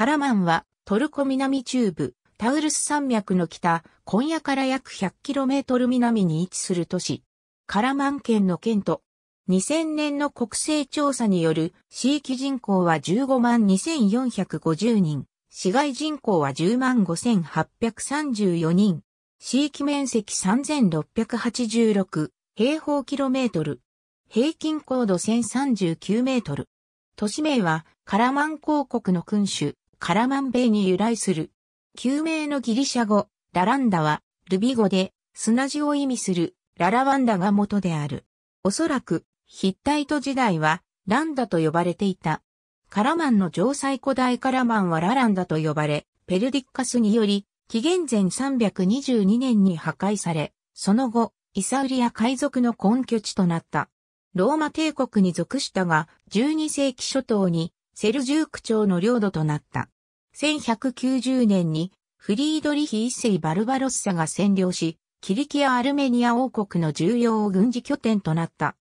カラマンはトルコ南中部、タウルス山脈の北、今夜から約 100km 南に位置する都市。カラマン県の県都。2000年の国勢調査による、地域人口は15万2450人、市街人口は10万5834人、地域面積3686平方キロメートル、平均高度1039メートル。都市名はカラマン公国の君主、カラマンベイに由来する。旧名のギリシャ語、ラランダは、ルビ語で、砂地を意味する、ララワンダが元である。おそらく、ヒッタイト時代は、ランダと呼ばれていた。カラマンの城塞古代カラマンはラランダと呼ばれ、ペルディッカスにより、紀元前322年に破壊され、その後、イサウリア海賊の根拠地となった。ローマ帝国に属したが、12世紀初頭にセルジューク朝の領土となった。1190年にフリードリヒ一世バルバロッサが占領し、キリキア・アルメニア王国の重要軍事拠点となった。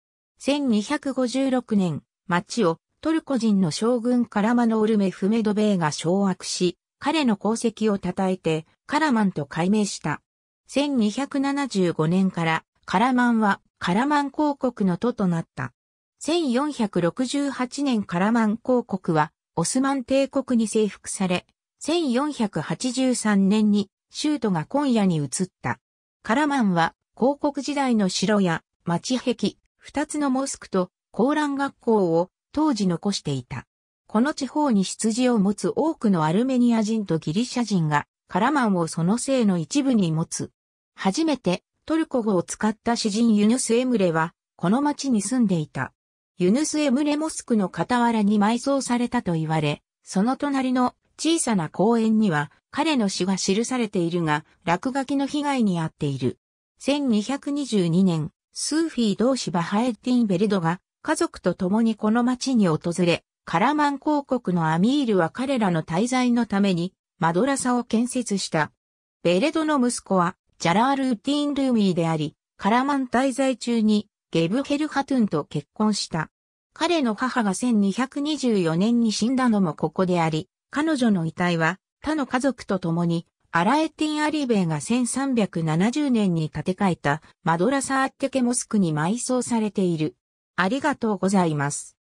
1256年、町をトルコ人の将軍カラマノールメフメドベイが掌握し、彼の功績を称えてカラマンと改名した。1275年からカラマンはカラマン公国の都となった。1468年カラマン公国はオスマン帝国に征服され、1483年に州都が今夜に移った。カラマンは公国時代の城や町壁、二つのモスクと高蘭学校を当時残していた。この地方に羊を持つ多くのアルメニア人とギリシャ人がカラマンをその性の一部に持つ。初めてトルコ語を使った詩人ユヌス・エムレはこの町に住んでいた。ユヌス・エムレモスクの傍らに埋葬されたと言われ、その隣の小さな公園には彼の詩が記されているが、落書きの被害に遭っている。1222年、スーフィー同士バハエッティンベルドが家族と共にこの町に訪れ、カラマン公国のアミールは彼らの滞在のためにマドラサを建設した。ベレドの息子はジャラール・ウッィン・ルーミーであり、カラマン滞在中にゲブヘル・ハトゥンと結婚した。彼の母が1224年に死んだのもここであり、彼女の遺体は他の家族と共にアラエティン・アリベイが1370年に建て替えたマドラサーッテケモスクに埋葬されている。ありがとうございます。